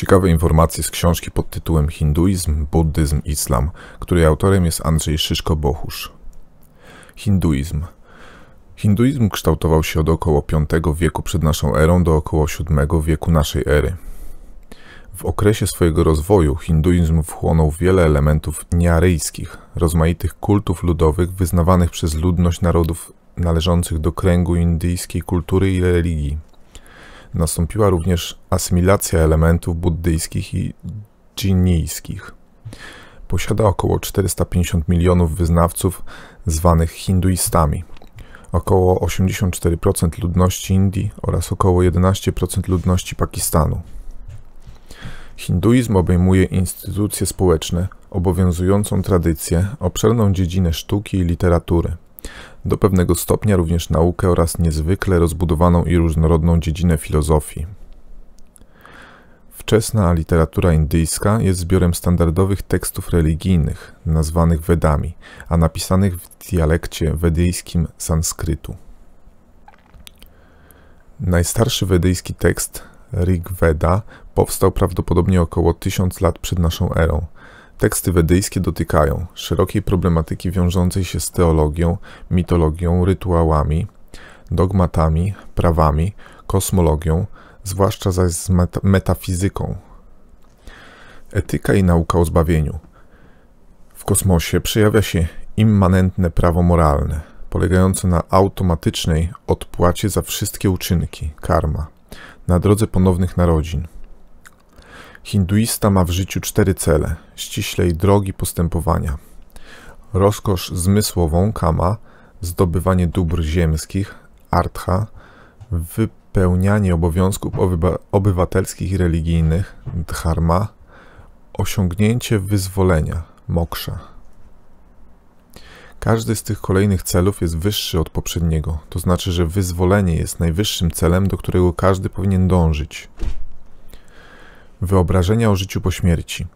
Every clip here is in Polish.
Ciekawe informacje z książki pod tytułem Hinduizm, Buddyzm, Islam, której autorem jest Andrzej Szyszko-Bohusz. Hinduizm. Hinduizm kształtował się od około V wieku przed naszą erą do około VII wieku naszej ery. W okresie swojego rozwoju hinduizm wchłonął wiele elementów niearyjskich, rozmaitych kultów ludowych wyznawanych przez ludność narodów należących do kręgu indyjskiej kultury i religii. Nastąpiła również asymilacja elementów buddyjskich i dżinijskich. Posiada około 450 milionów wyznawców zwanych hinduistami. Około 84% ludności Indii oraz około 11% ludności Pakistanu. Hinduizm obejmuje instytucje społeczne, obowiązującą tradycję, obszerną dziedzinę sztuki i literatury do pewnego stopnia również naukę oraz niezwykle rozbudowaną i różnorodną dziedzinę filozofii. Wczesna literatura indyjska jest zbiorem standardowych tekstów religijnych, nazwanych Wedami, a napisanych w dialekcie wedyjskim sanskrytu. Najstarszy wedyjski tekst, Rig Veda, powstał prawdopodobnie około 1000 lat przed naszą erą – Teksty wedyjskie dotykają szerokiej problematyki wiążącej się z teologią, mitologią, rytuałami, dogmatami, prawami, kosmologią, zwłaszcza zaś z metafizyką. Etyka i nauka o zbawieniu. W kosmosie przejawia się immanentne prawo moralne, polegające na automatycznej odpłacie za wszystkie uczynki, karma, na drodze ponownych narodzin. Hinduista ma w życiu cztery cele, ściślej drogi postępowania. Rozkosz zmysłową kama, zdobywanie dóbr ziemskich artha, wypełnianie obowiązków obywatelskich i religijnych dharma, osiągnięcie wyzwolenia moksha. Każdy z tych kolejnych celów jest wyższy od poprzedniego, to znaczy, że wyzwolenie jest najwyższym celem, do którego każdy powinien dążyć. Wyobrażenia o życiu po śmierci.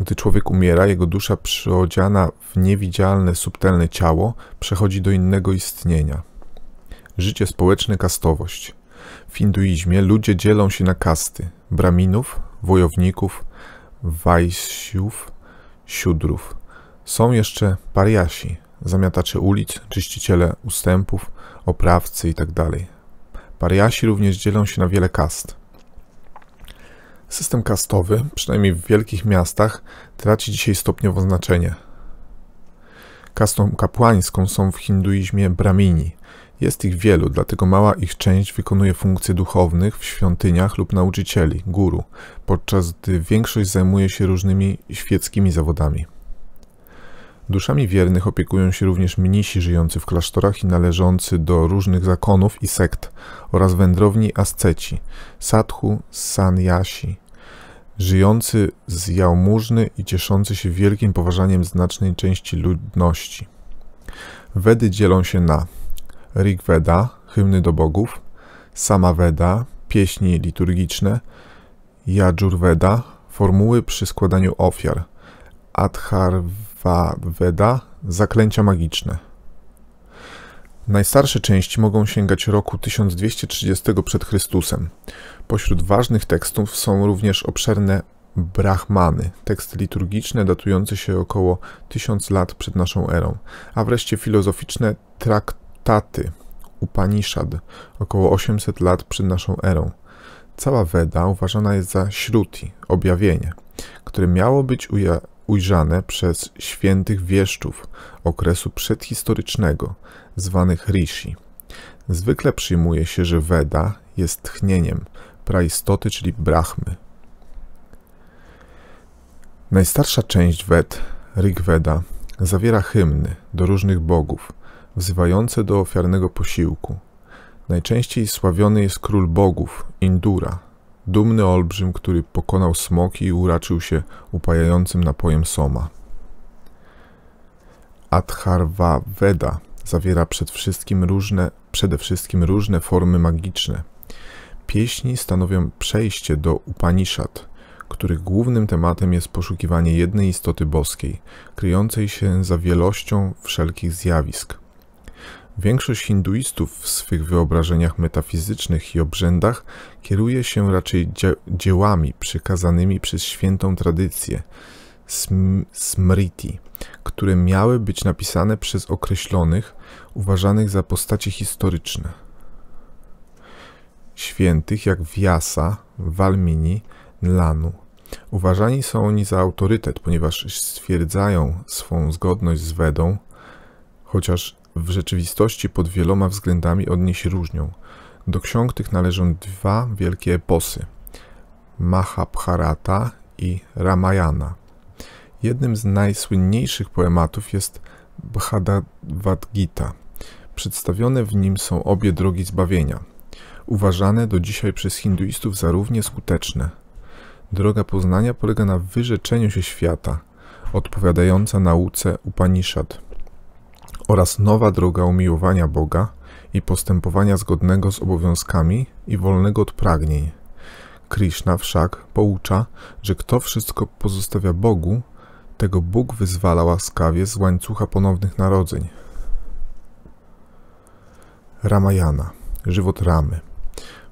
Gdy człowiek umiera, jego dusza przyodziana w niewidzialne, subtelne ciało przechodzi do innego istnienia. Życie społeczne kastowość. W hinduizmie ludzie dzielą się na kasty: braminów, wojowników, wajsiów, siudrów. Są jeszcze pariasi, zamiatacze ulic, czyściciele ustępów, oprawcy itd. Tak pariasi również dzielą się na wiele kast. System kastowy, przynajmniej w wielkich miastach, traci dzisiaj stopniowo znaczenie. Kastą kapłańską są w hinduizmie bramini. Jest ich wielu, dlatego mała ich część wykonuje funkcje duchownych w świątyniach lub nauczycieli, guru, podczas gdy większość zajmuje się różnymi świeckimi zawodami. Duszami wiernych opiekują się również mnisi żyjący w klasztorach i należący do różnych zakonów i sekt oraz wędrowni asceci, sadhu, sanyasi, żyjący z jałmużny i cieszący się wielkim poważaniem znacznej części ludności. Wedy dzielą się na Rigveda hymny do bogów, Samaveda pieśni liturgiczne, Yajurveda formuły przy składaniu ofiar, Adhar Weda Veda Zaklęcia magiczne. Najstarsze części mogą sięgać roku 1230 przed Chrystusem. Pośród ważnych tekstów są również obszerne Brahmany, teksty liturgiczne datujące się około 1000 lat przed naszą erą, a wreszcie filozoficzne traktaty Upanishad około 800 lat przed naszą erą. Cała Weda uważana jest za śruti, objawienie, które miało być ujawnione ujrzane przez świętych wieszczów okresu przedhistorycznego, zwanych rishi. Zwykle przyjmuje się, że Veda jest tchnieniem praistoty, czyli brahmy. Najstarsza część Ved, Rigveda, zawiera hymny do różnych bogów, wzywające do ofiarnego posiłku. Najczęściej sławiony jest król bogów, Indura, dumny olbrzym, który pokonał smoki i uraczył się upajającym napojem soma. Atharvaveda zawiera przed wszystkim różne, przede wszystkim różne formy magiczne. Pieśni stanowią przejście do Upanishad, których głównym tematem jest poszukiwanie jednej istoty boskiej, kryjącej się za wielością wszelkich zjawisk. Większość hinduistów w swych wyobrażeniach metafizycznych i obrzędach kieruje się raczej dziełami przykazanymi przez świętą tradycję smriti, które miały być napisane przez określonych, uważanych za postacie historyczne. Świętych jak Vyasa, Walmini, Nlanu. Uważani są oni za autorytet, ponieważ stwierdzają swą zgodność z Wedą, chociaż w rzeczywistości pod wieloma względami od niej się różnią. Do ksiąg tych należą dwa wielkie eposy Mahabharata i Ramayana. Jednym z najsłynniejszych poematów jest Bhagavad Gita. Przedstawione w nim są obie drogi zbawienia, uważane do dzisiaj przez hinduistów za równie skuteczne. Droga poznania polega na wyrzeczeniu się świata, odpowiadająca nauce Upanishad – oraz nowa droga umiłowania Boga i postępowania zgodnego z obowiązkami i wolnego od pragnień. Krishna wszak poucza, że kto wszystko pozostawia Bogu, tego Bóg wyzwala łaskawie z łańcucha ponownych narodzeń. Ramayana, żywot Ramy.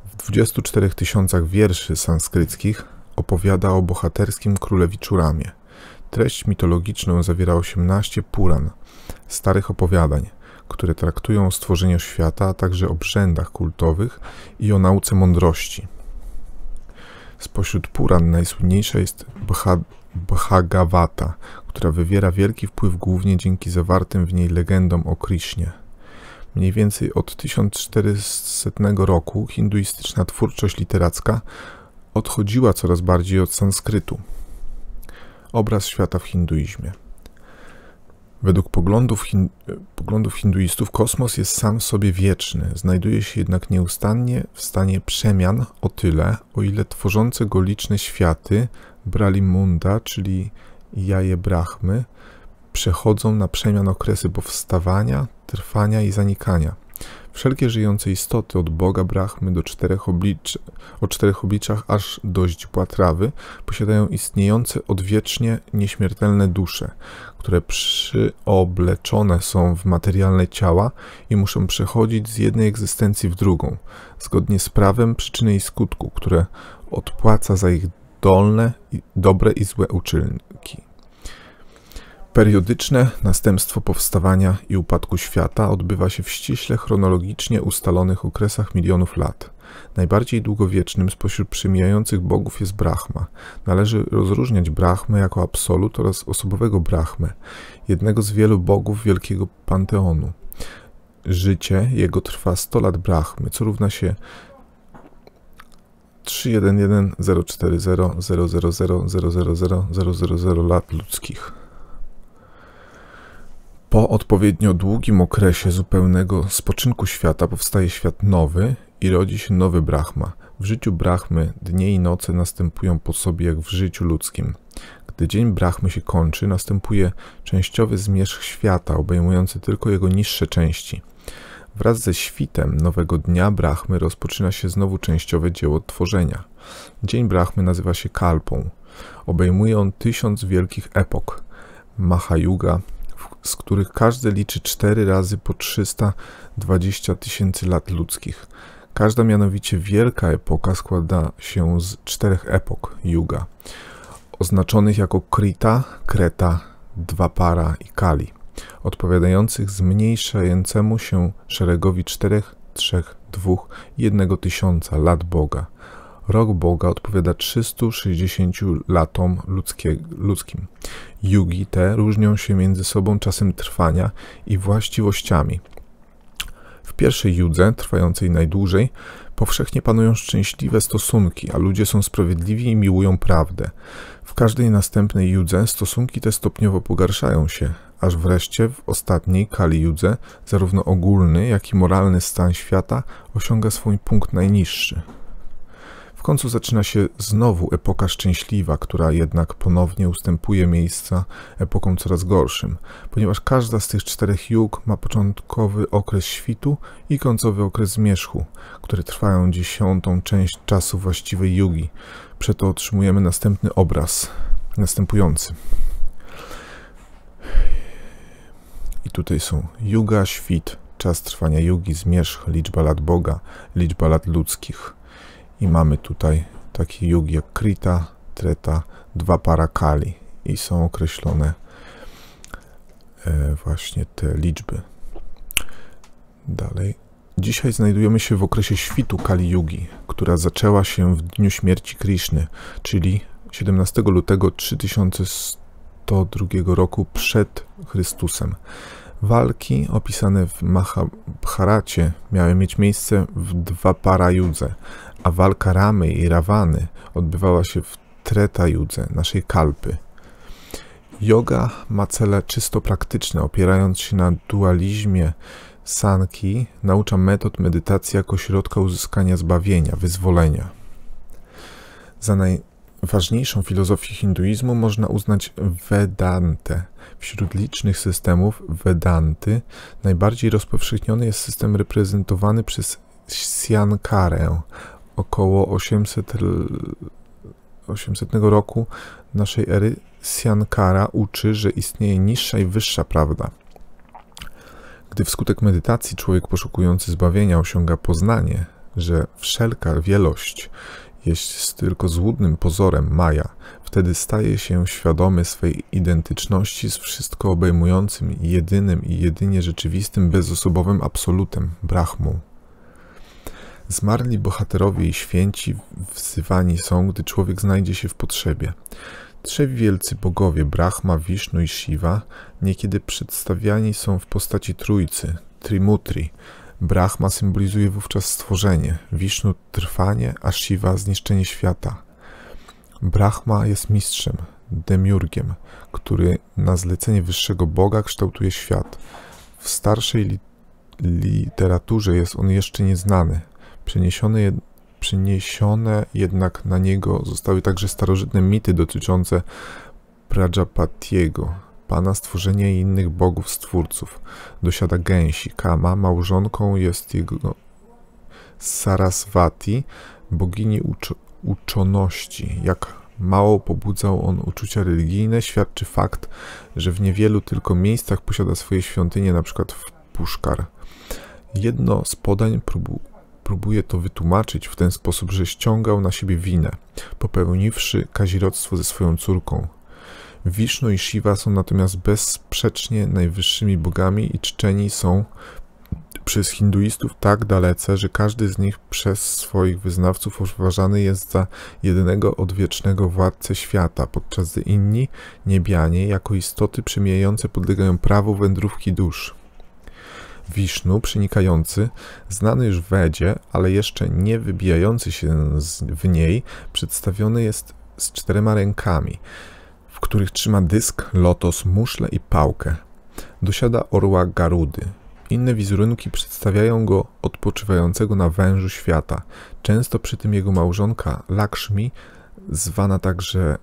W 24 tysiącach wierszy sanskryckich opowiada o bohaterskim królewiczu Ramie. Treść mitologiczną zawiera 18 puran – starych opowiadań, które traktują o stworzeniu świata, a także obrzędach kultowych i o nauce mądrości. Spośród Puran najsłynniejsza jest Bhagavata, która wywiera wielki wpływ głównie dzięki zawartym w niej legendom o Krishnie. Mniej więcej od 1400 roku hinduistyczna twórczość literacka odchodziła coraz bardziej od sanskrytu. Obraz świata w hinduizmie. Według poglądów, hin poglądów hinduistów kosmos jest sam w sobie wieczny, znajduje się jednak nieustannie w stanie przemian o tyle, o ile tworzące go liczne światy, brali munda, czyli jaje Brahmy, przechodzą na przemian okresy powstawania, trwania i zanikania. Wszelkie żyjące istoty, od Boga Brahmy do czterech oblicz, o czterech obliczach aż do źdźbła posiadają istniejące odwiecznie nieśmiertelne dusze, które przyobleczone są w materialne ciała i muszą przechodzić z jednej egzystencji w drugą, zgodnie z prawem przyczyny i skutku, które odpłaca za ich dolne, dobre i złe uczynki. Periodyczne następstwo powstawania i upadku świata odbywa się w ściśle chronologicznie ustalonych okresach milionów lat. Najbardziej długowiecznym spośród przemijających bogów jest Brahma. Należy rozróżniać Brahmę jako absolut oraz osobowego Brahmę, jednego z wielu bogów wielkiego panteonu. Życie jego trwa 100 lat Brahmy, co równa się 311040000000000 lat ludzkich. Po odpowiednio długim okresie zupełnego spoczynku świata powstaje świat nowy i rodzi się nowy Brahma. W życiu Brahmy dnie i noce następują po sobie jak w życiu ludzkim. Gdy dzień Brahmy się kończy, następuje częściowy zmierzch świata, obejmujący tylko jego niższe części. Wraz ze świtem nowego dnia Brahmy rozpoczyna się znowu częściowe dzieło tworzenia. Dzień Brahmy nazywa się Kalpą. Obejmuje on tysiąc wielkich epok. Mahayuga z których każde liczy 4 razy po 320 tysięcy lat ludzkich. Każda mianowicie wielka epoka składa się z czterech epok yuga, oznaczonych jako Krita, Kreta, Dwapara i Kali, odpowiadających zmniejszającemu się szeregowi czterech, trzech, dwóch i jednego tysiąca lat Boga. Rok Boga odpowiada 360 latom ludzkie, ludzkim. Jugi te różnią się między sobą czasem trwania i właściwościami. W pierwszej judze, trwającej najdłużej, powszechnie panują szczęśliwe stosunki, a ludzie są sprawiedliwi i miłują prawdę. W każdej następnej judze stosunki te stopniowo pogarszają się, aż wreszcie w ostatniej kali judze zarówno ogólny, jak i moralny stan świata osiąga swój punkt najniższy końcu zaczyna się znowu epoka szczęśliwa, która jednak ponownie ustępuje miejsca epokom coraz gorszym, ponieważ każda z tych czterech jug ma początkowy okres świtu i końcowy okres zmierzchu, które trwają dziesiątą część czasu właściwej jugi. Przeto otrzymujemy następny obraz, następujący. I tutaj są juga, świt, czas trwania jugi, zmierzch, liczba lat Boga, liczba lat ludzkich – i mamy tutaj taki jug jak Krita, Treta, dwa para Kali i są określone e, właśnie te liczby. Dalej. Dzisiaj znajdujemy się w okresie świtu Kali Yugi, która zaczęła się w dniu śmierci Krishny, czyli 17 lutego 3102 roku przed Chrystusem. Walki opisane w Mahabharacie miały mieć miejsce w dwa para judze, a walka Ramy i Rawany odbywała się w Treta Judze, naszej kalpy. Yoga ma cele czysto praktyczne, opierając się na dualizmie Sanki, naucza metod medytacji jako środka uzyskania zbawienia, wyzwolenia. Za najważniejszą filozofię hinduizmu można uznać Vedantę. Wśród licznych systemów Vedanty najbardziej rozpowszechniony jest system reprezentowany przez Siankarę, około 800, 800 roku naszej ery Siankara uczy, że istnieje niższa i wyższa prawda. Gdy wskutek medytacji człowiek poszukujący zbawienia osiąga poznanie, że wszelka wielość jest tylko złudnym pozorem Maja, wtedy staje się świadomy swej identyczności z wszystko obejmującym, jedynym i jedynie rzeczywistym bezosobowym absolutem, Brahmą. Zmarli bohaterowie i święci wzywani są, gdy człowiek znajdzie się w potrzebie. Trzej wielcy bogowie, Brahma, Wisznu i Shiva, niekiedy przedstawiani są w postaci trójcy, Trimutri. Brahma symbolizuje wówczas stworzenie, Wisznu trwanie, a Shiva zniszczenie świata. Brahma jest mistrzem, demiurgiem, który na zlecenie wyższego Boga kształtuje świat. W starszej literaturze jest on jeszcze nieznany, Przeniesione, jed przeniesione jednak na niego zostały także starożytne mity dotyczące Prajapatiego, pana stworzenia i innych bogów stwórców. Dosiada gęsi. Kama małżonką jest jego Sarasvati, bogini ucz uczoności. Jak mało pobudzał on uczucia religijne, świadczy fakt, że w niewielu tylko miejscach posiada swoje świątynie, np. w Puszkar. Jedno z podań próbuje Próbuje to wytłumaczyć w ten sposób, że ściągał na siebie winę, popełniwszy kazirodztwo ze swoją córką. Wiszno i Shiva są natomiast bezsprzecznie najwyższymi bogami i czczeni są przez hinduistów tak dalece, że każdy z nich przez swoich wyznawców uważany jest za jedynego odwiecznego władcę świata, podczas gdy inni, niebianie, jako istoty przemijające podlegają prawu wędrówki dusz. Wisznu, przenikający, znany już w Wedzie, ale jeszcze nie wybijający się z, w niej, przedstawiony jest z czterema rękami, w których trzyma dysk, lotos, muszlę i pałkę. Dosiada orła Garudy. Inne wizerunki przedstawiają go odpoczywającego na wężu świata. Często przy tym jego małżonka Lakshmi, zwana także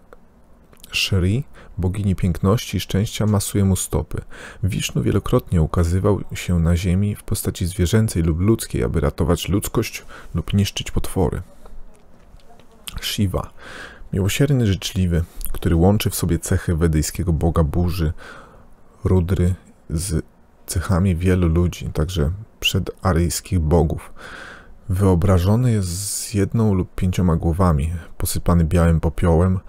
Shri, bogini piękności i szczęścia, masuje mu stopy. Wisznu wielokrotnie ukazywał się na ziemi w postaci zwierzęcej lub ludzkiej, aby ratować ludzkość lub niszczyć potwory. Shiva, miłosierny, życzliwy, który łączy w sobie cechy wedyjskiego boga burzy, rudry z cechami wielu ludzi, także przedaryjskich bogów. Wyobrażony jest z jedną lub pięcioma głowami, posypany białym popiołem,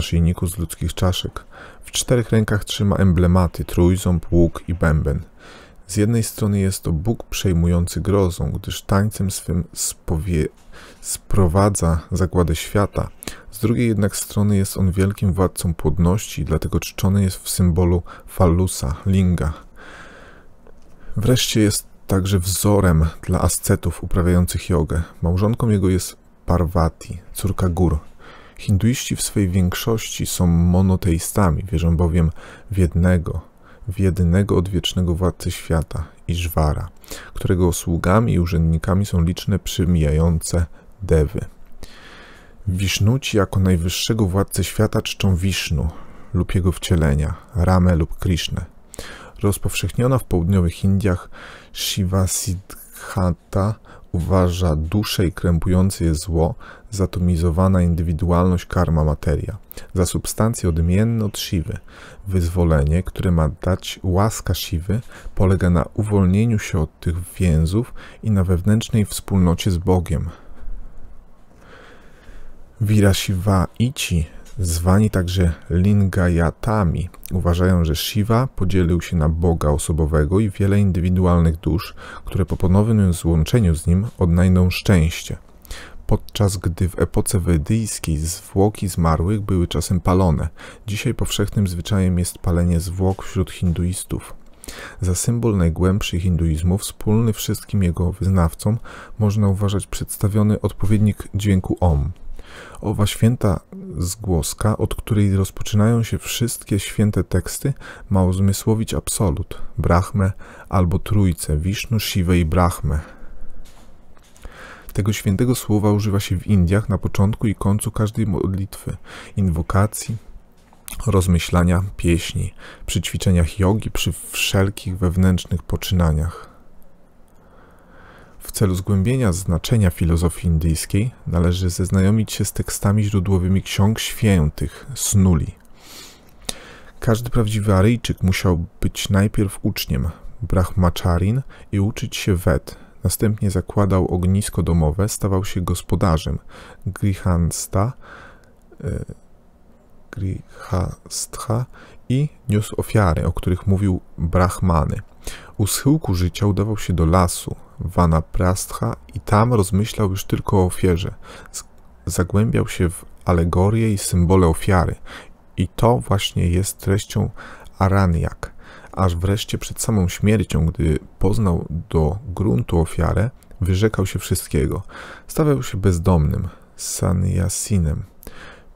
szyjniku z ludzkich czaszek. W czterech rękach trzyma emblematy, trójząb, łuk i bęben. Z jednej strony jest to Bóg przejmujący grozą, gdyż tańcem swym spowie... sprowadza zagładę świata. Z drugiej jednak strony jest on wielkim władcą płodności, dlatego czczony jest w symbolu fallusa, linga. Wreszcie jest także wzorem dla ascetów uprawiających jogę. Małżonką jego jest Parvati, córka gór. Hinduiści w swej większości są monoteistami, wierzą bowiem w jednego, w jedynego odwiecznego władcy świata, Iżwara, którego sługami i urzędnikami są liczne przymijające dewy. Wisznuci jako najwyższego władcę świata czczą Wisznu lub jego wcielenia, Ramę lub Krishnę. Rozpowszechniona w południowych Indiach Shiva Siddhanta uważa duszę i krępujące je zło zatomizowana indywidualność karma materia, za substancje odmienne od siwy. Wyzwolenie, które ma dać łaska siwy, polega na uwolnieniu się od tych więzów i na wewnętrznej wspólnocie z Bogiem. Virasiva ici zwani także Lingayatami, uważają, że siwa podzielił się na Boga osobowego i wiele indywidualnych dusz, które po ponownym złączeniu z nim odnajdą szczęście – podczas gdy w epoce wedyjskiej zwłoki zmarłych były czasem palone. Dzisiaj powszechnym zwyczajem jest palenie zwłok wśród hinduistów. Za symbol najgłębszy hinduizmu, wspólny wszystkim jego wyznawcom, można uważać przedstawiony odpowiednik dźwięku Om. Owa święta zgłoska, od której rozpoczynają się wszystkie święte teksty, ma uzmysłowić absolut, brahmę albo trójce Wisznu, Siwę i Brahmę, tego świętego słowa używa się w Indiach na początku i końcu każdej modlitwy, inwokacji, rozmyślania, pieśni, przy ćwiczeniach jogi, przy wszelkich wewnętrznych poczynaniach. W celu zgłębienia znaczenia filozofii indyjskiej należy zeznajomić się z tekstami źródłowymi ksiąg świętych, snuli. Każdy prawdziwy Aryjczyk musiał być najpierw uczniem, brahmacharin i uczyć się wed, Następnie zakładał ognisko domowe, stawał się gospodarzem Grihansta, e, Grihastha i niósł ofiary, o których mówił Brahmany. U schyłku życia udawał się do lasu Vanaprastha i tam rozmyślał już tylko o ofierze. Zagłębiał się w alegorie i symbole ofiary. I to właśnie jest treścią Aranyak aż wreszcie przed samą śmiercią, gdy poznał do gruntu ofiarę, wyrzekał się wszystkiego. Stawał się bezdomnym, sanjasinem,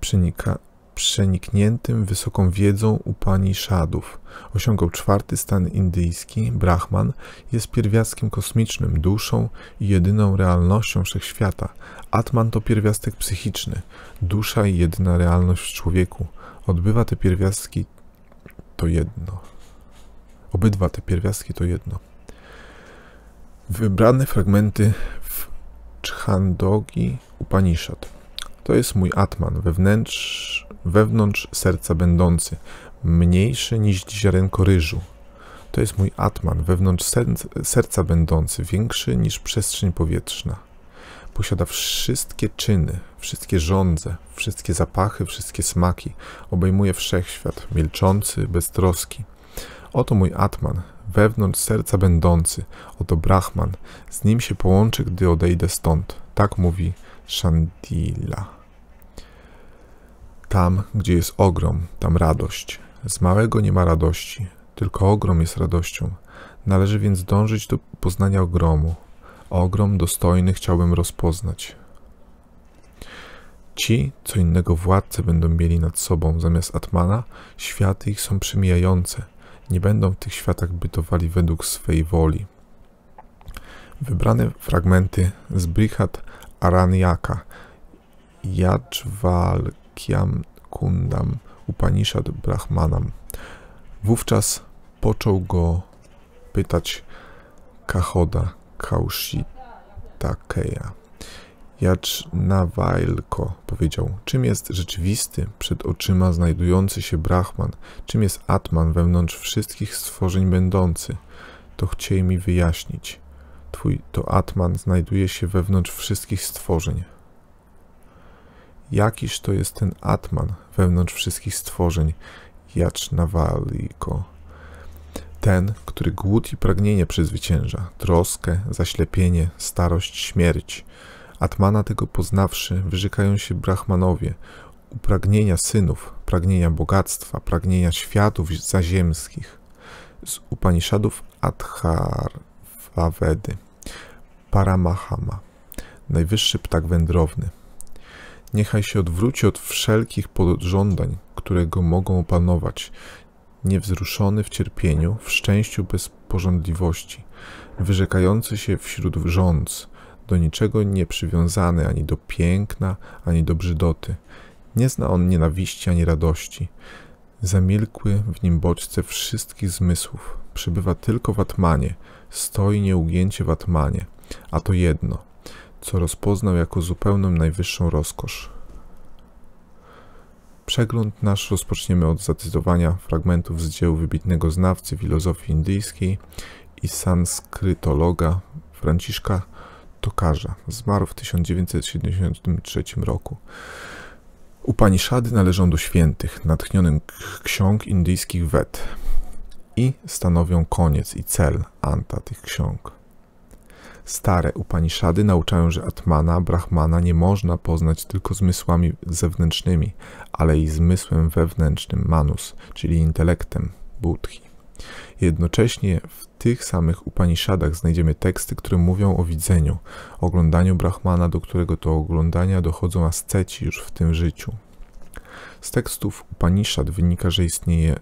przenika, przenikniętym wysoką wiedzą Upaniszadów. Osiągał czwarty stan indyjski, Brahman, jest pierwiastkiem kosmicznym, duszą i jedyną realnością wszechświata. Atman to pierwiastek psychiczny, dusza i jedyna realność w człowieku. Odbywa te pierwiastki to jedno. Obydwa te pierwiastki to jedno. Wybrane fragmenty w Chandogi Upanishad. To jest mój Atman, wewnętrz, wewnątrz serca będący, mniejszy niż ziarenko ryżu. To jest mój Atman, wewnątrz serca będący, większy niż przestrzeń powietrzna. Posiada wszystkie czyny, wszystkie żądze, wszystkie zapachy, wszystkie smaki. Obejmuje wszechświat, milczący, bez troski. Oto mój Atman, wewnątrz serca będący, oto Brahman, z nim się połączy, gdy odejdę stąd. Tak mówi Shandila. Tam, gdzie jest ogrom, tam radość. Z małego nie ma radości, tylko ogrom jest radością. Należy więc dążyć do poznania ogromu. Ogrom dostojny chciałbym rozpoznać. Ci, co innego władcę będą mieli nad sobą zamiast Atmana, światy ich są przemijające nie będą w tych światach bytowali według swej woli. Wybrane fragmenty z Brihad Aranyaka, Yajvalkyam Kundam, Upanishad Brahmanam. Wówczas począł go pytać Kachoda Kaushitakeya. Jacz powiedział, czym jest rzeczywisty, przed oczyma znajdujący się Brahman, czym jest Atman wewnątrz wszystkich stworzeń będący, to chciej mi wyjaśnić. Twój to Atman znajduje się wewnątrz wszystkich stworzeń. Jakiż to jest ten Atman wewnątrz wszystkich stworzeń, Jacz Ten, który głód i pragnienie przezwycięża, troskę, zaślepienie, starość, śmierć – Atmana tego poznawszy, wyrzekają się Brahmanowie, upragnienia synów, pragnienia bogactwa, pragnienia światów zaziemskich. Z Upanishadów Adharvavedy Paramahama, najwyższy ptak wędrowny. Niechaj się odwróci od wszelkich podżądań, które go mogą opanować, niewzruszony w cierpieniu, w szczęściu bez pożądliwości, wyrzekający się wśród wrząc do niczego nie przywiązany ani do piękna, ani do brzydoty. Nie zna on nienawiści ani radości. Zamilkły w nim bodźce wszystkich zmysłów. Przybywa tylko w atmanie, stoi nieugięcie w atmanie, a to jedno, co rozpoznał jako zupełną najwyższą rozkosz. Przegląd nasz rozpoczniemy od zacytowania fragmentów z dzieł wybitnego znawcy filozofii indyjskiej i sanskrytologa Franciszka tokarza. Zmarł w 1973 roku. Upaniszady należą do świętych, natchnionym ksiąg indyjskich wet i stanowią koniec i cel anta tych ksiąg. Stare Upaniszady nauczają, że Atmana, Brahmana nie można poznać tylko zmysłami zewnętrznymi, ale i zmysłem wewnętrznym, manus, czyli intelektem, budhi. Jednocześnie w tych samych Upanishadach znajdziemy teksty, które mówią o widzeniu, oglądaniu Brahmana, do którego to oglądania dochodzą asceci już w tym życiu. Z tekstów Upanishad wynika, że istnieje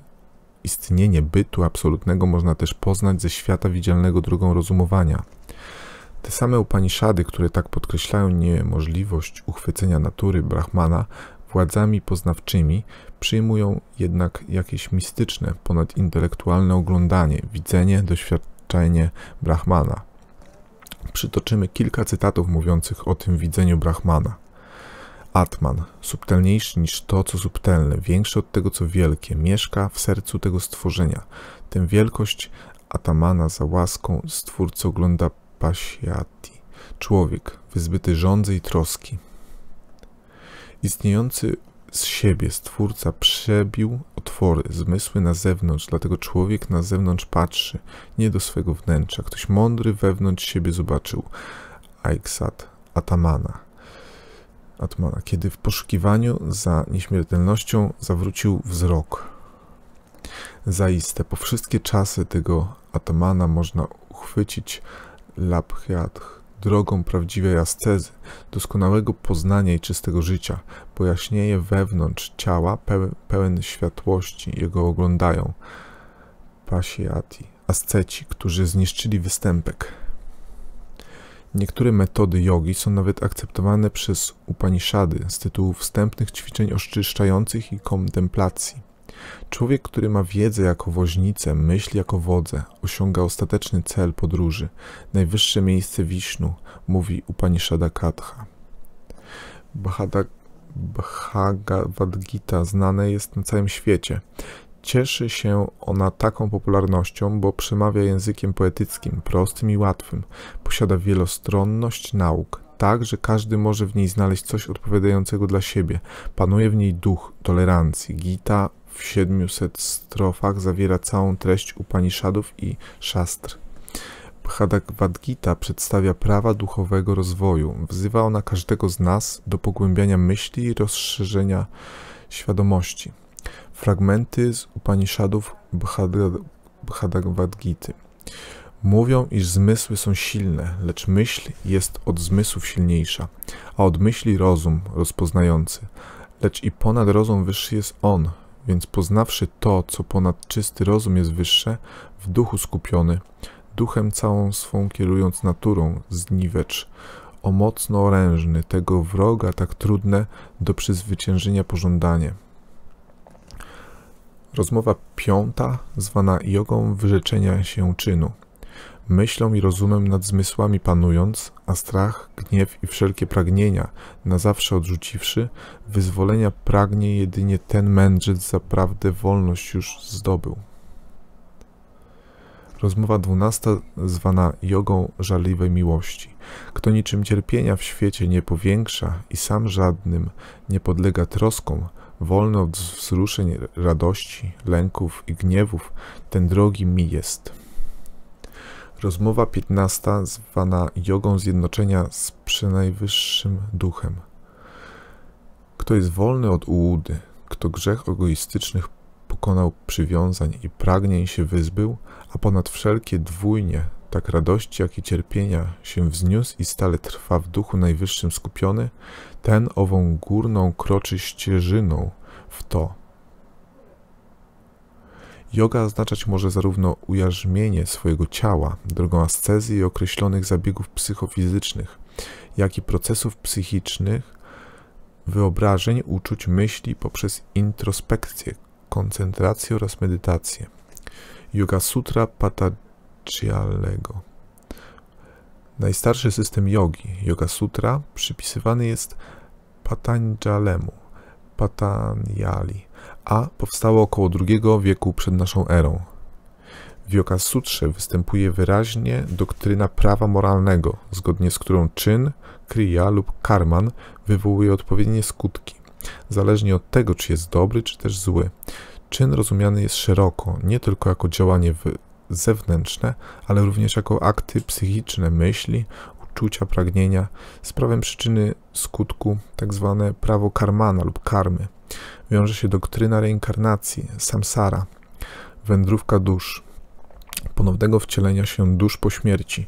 istnienie bytu absolutnego można też poznać ze świata widzialnego drogą rozumowania. Te same Upanishady, które tak podkreślają niemożliwość uchwycenia natury Brahmana władzami poznawczymi, przyjmują jednak jakieś mistyczne, ponadintelektualne oglądanie, widzenie, doświadczenie Brahmana. Przytoczymy kilka cytatów mówiących o tym widzeniu Brahmana. Atman, subtelniejszy niż to, co subtelne, większy od tego, co wielkie, mieszka w sercu tego stworzenia. Tę wielkość Atamana za łaską stwórcy ogląda Pasiati, człowiek wyzbyty żądzy i troski. Istniejący z siebie Stwórca przebił otwory, zmysły na zewnątrz, dlatego człowiek na zewnątrz patrzy, nie do swego wnętrza. Ktoś mądry wewnątrz siebie zobaczył. Aiksat Atamana. Atmana, kiedy w poszukiwaniu za nieśmiertelnością zawrócił wzrok. Zaiste, po wszystkie czasy tego Atamana można uchwycić Labhyatch, drogą prawdziwej ascezy, doskonałego poznania i czystego życia, bo jaśnieje wewnątrz ciała pełen, światłości, jego oglądają pasiati, asceci, którzy zniszczyli występek. Niektóre metody jogi są nawet akceptowane przez Upanishady z tytułu wstępnych ćwiczeń oczyszczających i kontemplacji. Człowiek, który ma wiedzę jako woźnicę, myśl jako wodze, osiąga ostateczny cel podróży, najwyższe miejsce Wisznu, mówi Upanishada Katha. Bhagavad Gita znane jest na całym świecie. Cieszy się ona taką popularnością, bo przemawia językiem poetyckim, prostym i łatwym. Posiada wielostronność nauk, tak, że każdy może w niej znaleźć coś odpowiadającego dla siebie. Panuje w niej duch tolerancji. Gita w 700 strofach zawiera całą treść Upaniszadów i szastr. Bhagavad przedstawia prawa duchowego rozwoju. Wzywa ona każdego z nas do pogłębiania myśli i rozszerzenia świadomości. Fragmenty z Upaniszadów Bhagavad mówią, iż zmysły są silne, lecz myśl jest od zmysłów silniejsza, a od myśli rozum rozpoznający. Lecz i ponad rozum wyższy jest on, więc poznawszy to, co ponad czysty rozum jest wyższe, w duchu skupiony, duchem całą swą kierując naturą, zniwecz, o mocno orężny, tego wroga tak trudne do przezwyciężenia pożądanie. Rozmowa piąta, zwana jogą wyrzeczenia się czynu. Myślą i rozumem nad zmysłami panując, a strach, gniew i wszelkie pragnienia na zawsze odrzuciwszy, wyzwolenia pragnie jedynie ten mędrzec zaprawdę wolność już zdobył. Rozmowa dwunasta zwana jogą żarliwej miłości. Kto niczym cierpienia w świecie nie powiększa i sam żadnym nie podlega troskom, wolny od wzruszeń, radości, lęków i gniewów, ten drogi mi jest. Rozmowa 15, zwana jogą zjednoczenia z przynajwyższym duchem. Kto jest wolny od ułudy, kto grzech egoistycznych pokonał przywiązań i pragnień się wyzbył, a ponad wszelkie dwójnie, tak radości, jak i cierpienia się wzniósł i stale trwa w duchu najwyższym skupiony, ten ową górną kroczy ścieżyną w to, Yoga oznaczać może zarówno ujarzmienie swojego ciała drogą ascezji i określonych zabiegów psychofizycznych, jak i procesów psychicznych, wyobrażeń, uczuć, myśli poprzez introspekcję, koncentrację oraz medytację. Yoga Sutra Patanjali'ego Najstarszy system jogi, Yoga Sutra, przypisywany jest Patanjalemu, Patanjali a powstało około II wieku przed naszą erą. W Yoga Sutrze występuje wyraźnie doktryna prawa moralnego, zgodnie z którą czyn, kriya lub karman wywołuje odpowiednie skutki, zależnie od tego, czy jest dobry, czy też zły. Czyn rozumiany jest szeroko, nie tylko jako działanie zewnętrzne, ale również jako akty psychiczne, myśli, uczucia, pragnienia z prawem przyczyny skutku, tak zwane prawo karmana lub karmy wiąże się doktryna reinkarnacji, samsara, wędrówka dusz, ponownego wcielenia się dusz po śmierci.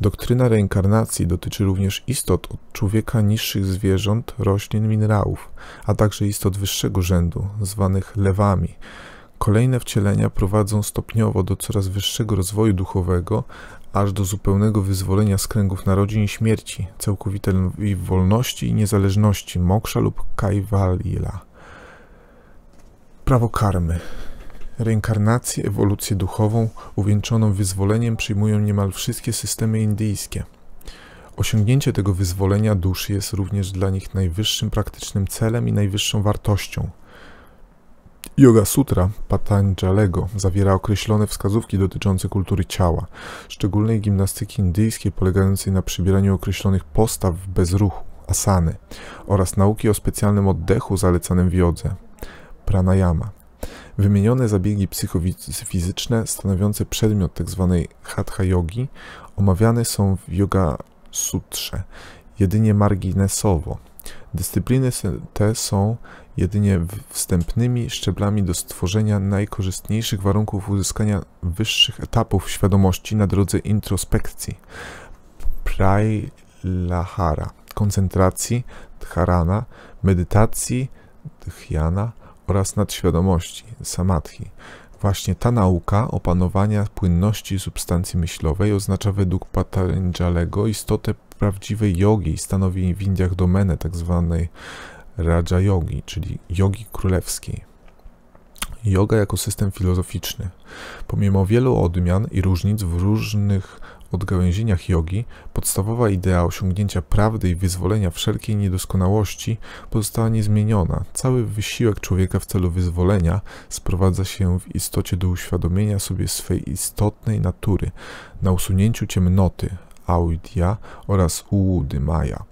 Doktryna reinkarnacji dotyczy również istot od człowieka niższych zwierząt, roślin, minerałów, a także istot wyższego rzędu, zwanych lewami. Kolejne wcielenia prowadzą stopniowo do coraz wyższego rozwoju duchowego, aż do zupełnego wyzwolenia z kręgów narodzin i śmierci, całkowitej wolności i niezależności, moksza lub kajwalila. Prawo karmy. Reinkarnację, ewolucję duchową, uwieńczoną wyzwoleniem przyjmują niemal wszystkie systemy indyjskie. Osiągnięcie tego wyzwolenia duszy jest również dla nich najwyższym praktycznym celem i najwyższą wartością. Yoga Sutra Patanjalego zawiera określone wskazówki dotyczące kultury ciała, szczególnej gimnastyki indyjskiej polegającej na przybieraniu określonych postaw bez ruchu, asany, oraz nauki o specjalnym oddechu zalecanym w jodze pranayama. Wymienione zabiegi psychofizyczne stanowiące przedmiot tzw. hatha yogi omawiane są w Yoga Sutrze jedynie marginesowo. Dyscypliny te są jedynie wstępnymi szczeblami do stworzenia najkorzystniejszych warunków uzyskania wyższych etapów świadomości na drodze introspekcji. Prailahara, koncentracji, dharana, medytacji, dhyana, oraz nadświadomości, samadhi. Właśnie ta nauka opanowania płynności substancji myślowej oznacza według Patanjalego istotę prawdziwej jogi i stanowi w Indiach domenę tzw. Tak Raja Yogi, czyli jogi królewskiej. Yoga jako system filozoficzny. Pomimo wielu odmian i różnic w różnych odgałęzieniach jogi podstawowa idea osiągnięcia prawdy i wyzwolenia wszelkiej niedoskonałości pozostała niezmieniona. Cały wysiłek człowieka w celu wyzwolenia sprowadza się w istocie do uświadomienia sobie swej istotnej natury, na usunięciu ciemnoty, Audia oraz Ułudy Maja,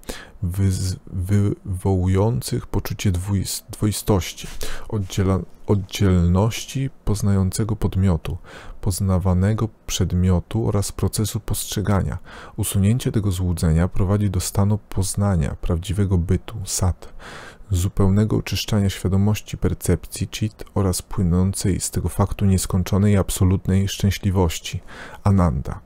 wywołujących poczucie dwoistości, oddziela, oddzielności poznającego podmiotu, poznawanego przedmiotu oraz procesu postrzegania. Usunięcie tego złudzenia prowadzi do stanu poznania prawdziwego bytu, sat, zupełnego oczyszczania świadomości percepcji cit oraz płynącej z tego faktu nieskończonej absolutnej szczęśliwości, ananda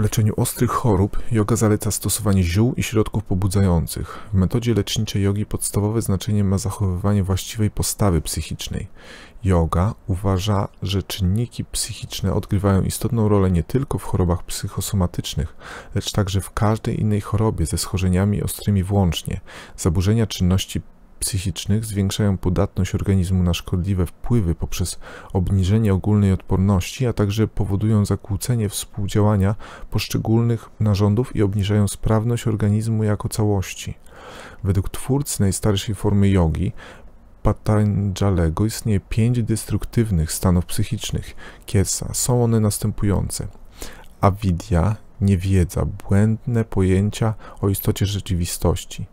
leczeniu ostrych chorób yoga zaleca stosowanie ziół i środków pobudzających. W metodzie leczniczej jogi podstawowe znaczenie ma zachowywanie właściwej postawy psychicznej. Yoga uważa, że czynniki psychiczne odgrywają istotną rolę nie tylko w chorobach psychosomatycznych, lecz także w każdej innej chorobie ze schorzeniami ostrymi włącznie. Zaburzenia czynności psychicznych zwiększają podatność organizmu na szkodliwe wpływy poprzez obniżenie ogólnej odporności, a także powodują zakłócenie współdziałania poszczególnych narządów i obniżają sprawność organizmu jako całości. Według twórcy najstarszej formy jogi, Patanjalego istnieje pięć destruktywnych stanów psychicznych Kiesa. Są one następujące. Avidya, niewiedza, błędne pojęcia o istocie rzeczywistości.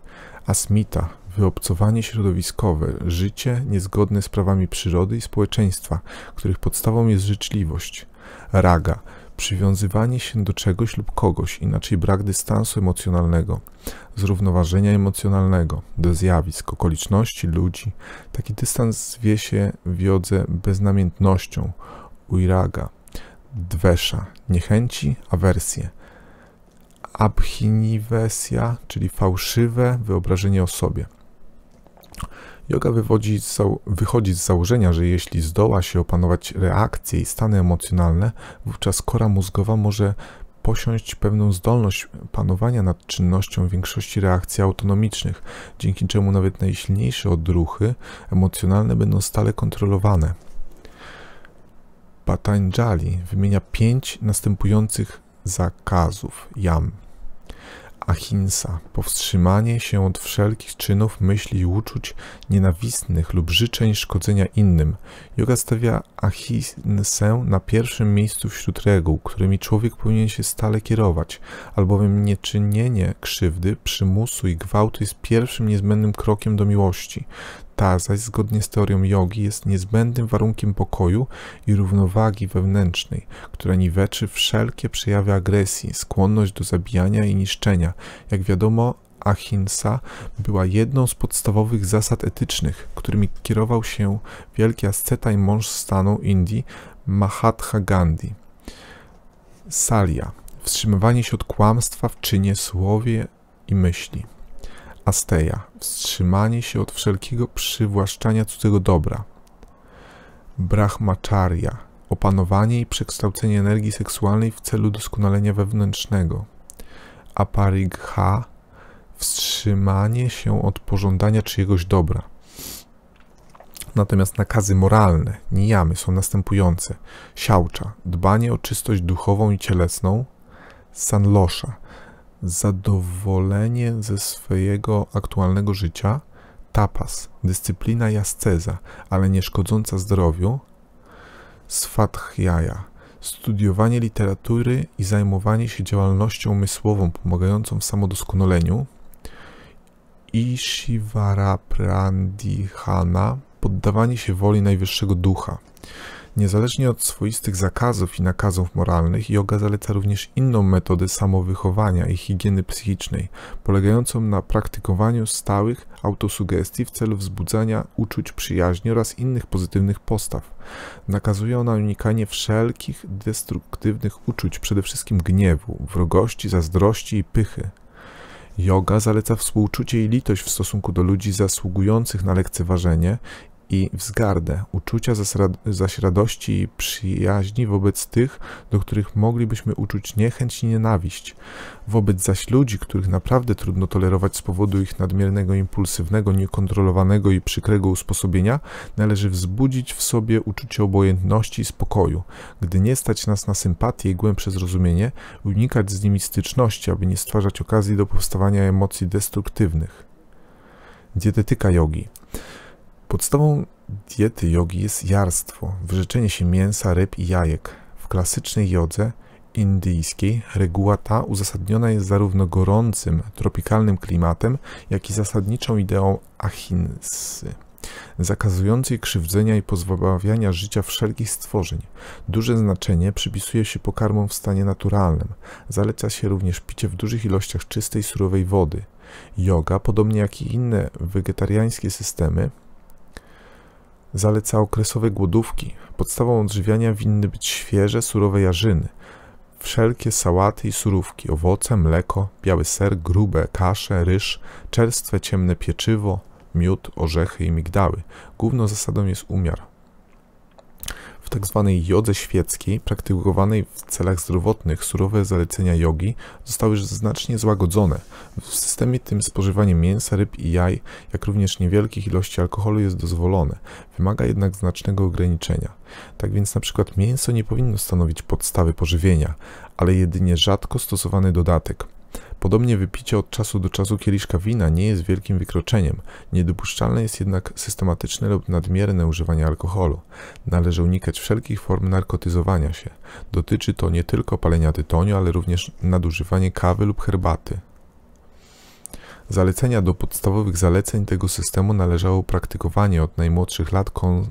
Asmita, wyobcowanie środowiskowe, życie niezgodne z prawami przyrody i społeczeństwa, których podstawą jest życzliwość. Raga przywiązywanie się do czegoś lub kogoś, inaczej brak dystansu emocjonalnego, zrównoważenia emocjonalnego, do zjawisk, okoliczności, ludzi. Taki dystans zwie się wiodze beznamiętnością, uiraga, dwesza, niechęci, awersje. Abhiniwesja, czyli fałszywe wyobrażenie o sobie – Yoga wywodzi z wychodzi z założenia, że jeśli zdoła się opanować reakcje i stany emocjonalne, wówczas kora mózgowa może posiąść pewną zdolność panowania nad czynnością większości reakcji autonomicznych, dzięki czemu nawet najsilniejsze odruchy emocjonalne będą stale kontrolowane. Patanjali wymienia pięć następujących zakazów jam ahimsa, powstrzymanie się od wszelkich czynów, myśli i uczuć nienawistnych lub życzeń szkodzenia innym. Yoga stawia ahimsę na pierwszym miejscu wśród reguł, którymi człowiek powinien się stale kierować, albowiem nieczynienie krzywdy, przymusu i gwałtu jest pierwszym niezbędnym krokiem do miłości ta zaś zgodnie z teorią jogi jest niezbędnym warunkiem pokoju i równowagi wewnętrznej, która niweczy wszelkie przejawy agresji, skłonność do zabijania i niszczenia. Jak wiadomo, Ahimsa była jedną z podstawowych zasad etycznych, którymi kierował się wielki asceta i mąż stanu Indii Mahatma Gandhi. Salia. Wstrzymywanie się od kłamstwa w czynie, słowie i myśli asteja, wstrzymanie się od wszelkiego przywłaszczania cudzego dobra. Brahmacharya, opanowanie i przekształcenie energii seksualnej w celu doskonalenia wewnętrznego. Aparigha, wstrzymanie się od pożądania czyjegoś dobra. Natomiast nakazy moralne, nijamy, są następujące. Siałcza, dbanie o czystość duchową i cielesną. Sanlosza, zadowolenie ze swojego aktualnego życia, tapas, dyscyplina jasceza, ale nie szkodząca zdrowiu, swadhyaja, studiowanie literatury i zajmowanie się działalnością umysłową pomagającą w samodoskonaleniu i Prandihana, poddawanie się woli Najwyższego Ducha. Niezależnie od swoistych zakazów i nakazów moralnych, yoga zaleca również inną metodę samowychowania i higieny psychicznej, polegającą na praktykowaniu stałych autosugestii w celu wzbudzania uczuć przyjaźni oraz innych pozytywnych postaw. Nakazuje ona unikanie wszelkich destruktywnych uczuć, przede wszystkim gniewu, wrogości, zazdrości i pychy. Yoga zaleca współczucie i litość w stosunku do ludzi zasługujących na lekceważenie i wzgardę, uczucia zaś radości i przyjaźni wobec tych, do których moglibyśmy uczuć niechęć i nienawiść, wobec zaś ludzi, których naprawdę trudno tolerować z powodu ich nadmiernego, impulsywnego, niekontrolowanego i przykrego usposobienia, należy wzbudzić w sobie uczucie obojętności i spokoju. Gdy nie stać nas na sympatię i głębsze zrozumienie, unikać z nimi styczności, aby nie stwarzać okazji do powstawania emocji destruktywnych. Dietetyka jogi. Podstawą diety jogi jest jarstwo, wyrzeczenie się mięsa, ryb i jajek. W klasycznej jodze indyjskiej reguła ta uzasadniona jest zarówno gorącym, tropikalnym klimatem, jak i zasadniczą ideą ahinsy, zakazującej krzywdzenia i pozbawiania życia wszelkich stworzeń. Duże znaczenie przypisuje się pokarmom w stanie naturalnym. Zaleca się również picie w dużych ilościach czystej, surowej wody. Yoga, podobnie jak i inne wegetariańskie systemy, Zaleca okresowe głodówki. Podstawą odżywiania winny być świeże, surowe jarzyny, wszelkie sałaty i surówki, owoce, mleko, biały ser, grube, kasze, ryż, czerstwe, ciemne pieczywo, miód, orzechy i migdały. Główną zasadą jest umiar. W tzw. Tak jodze świeckiej, praktykowanej w celach zdrowotnych, surowe zalecenia jogi zostały już znacznie złagodzone. W systemie tym spożywanie mięsa, ryb i jaj, jak również niewielkich ilości alkoholu jest dozwolone, wymaga jednak znacznego ograniczenia. Tak więc np. mięso nie powinno stanowić podstawy pożywienia, ale jedynie rzadko stosowany dodatek. Podobnie wypicie od czasu do czasu kieliszka wina nie jest wielkim wykroczeniem. Niedopuszczalne jest jednak systematyczne lub nadmierne używanie alkoholu. Należy unikać wszelkich form narkotyzowania się. Dotyczy to nie tylko palenia tytoniu, ale również nadużywanie kawy lub herbaty. Zalecenia do podstawowych zaleceń tego systemu należało praktykowanie od najmłodszych lat kon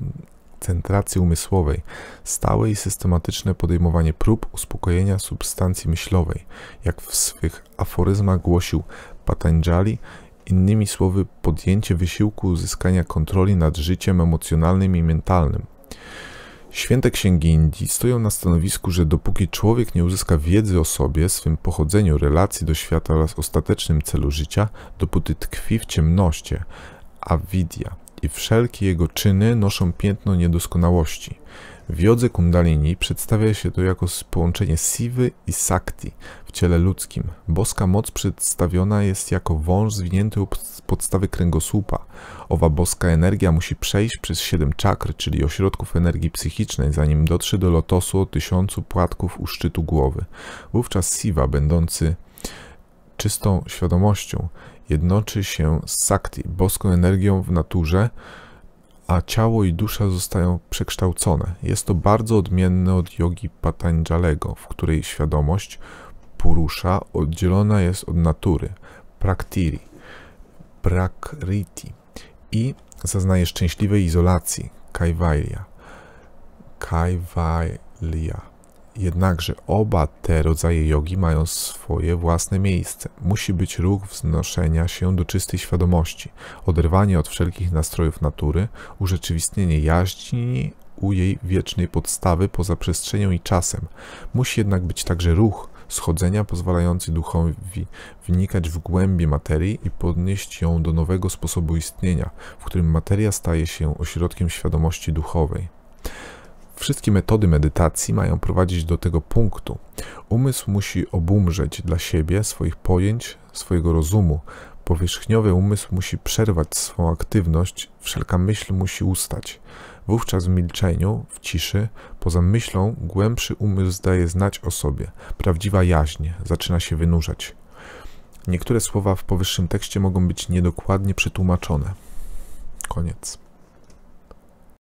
koncentracji umysłowej, stałe i systematyczne podejmowanie prób uspokojenia substancji myślowej, jak w swych aforyzmach głosił Patanjali, innymi słowy podjęcie wysiłku uzyskania kontroli nad życiem emocjonalnym i mentalnym. Święte księgi Indii stoją na stanowisku, że dopóki człowiek nie uzyska wiedzy o sobie, swym pochodzeniu, relacji do świata oraz ostatecznym celu życia, dopóty tkwi w ciemności, avidya i wszelkie jego czyny noszą piętno niedoskonałości. W jodze kundalini przedstawia się to jako połączenie siwy i sakti w ciele ludzkim. Boska moc przedstawiona jest jako wąż zwinięty u podstawy kręgosłupa. Owa boska energia musi przejść przez siedem czakr, czyli ośrodków energii psychicznej, zanim dotrze do lotosu o tysiącu płatków u szczytu głowy. Wówczas siwa, będący czystą świadomością, jednoczy się z Sakti, boską energią w naturze, a ciało i dusza zostają przekształcone. Jest to bardzo odmienne od jogi Patanjalego, w której świadomość purusza oddzielona jest od natury, praktiri, prakriti i zaznaje szczęśliwej izolacji, kaivalya. Kaivalya. Jednakże oba te rodzaje jogi mają swoje własne miejsce. Musi być ruch wznoszenia się do czystej świadomości, oderwanie od wszelkich nastrojów natury, urzeczywistnienie jaźni u jej wiecznej podstawy poza przestrzenią i czasem. Musi jednak być także ruch schodzenia pozwalający duchowi wnikać w głębi materii i podnieść ją do nowego sposobu istnienia, w którym materia staje się ośrodkiem świadomości duchowej. Wszystkie metody medytacji mają prowadzić do tego punktu. Umysł musi obumrzeć dla siebie swoich pojęć, swojego rozumu. Powierzchniowy umysł musi przerwać swą aktywność, wszelka myśl musi ustać. Wówczas w milczeniu, w ciszy, poza myślą, głębszy umysł zdaje znać o sobie. Prawdziwa jaźń zaczyna się wynurzać. Niektóre słowa w powyższym tekście mogą być niedokładnie przetłumaczone. Koniec.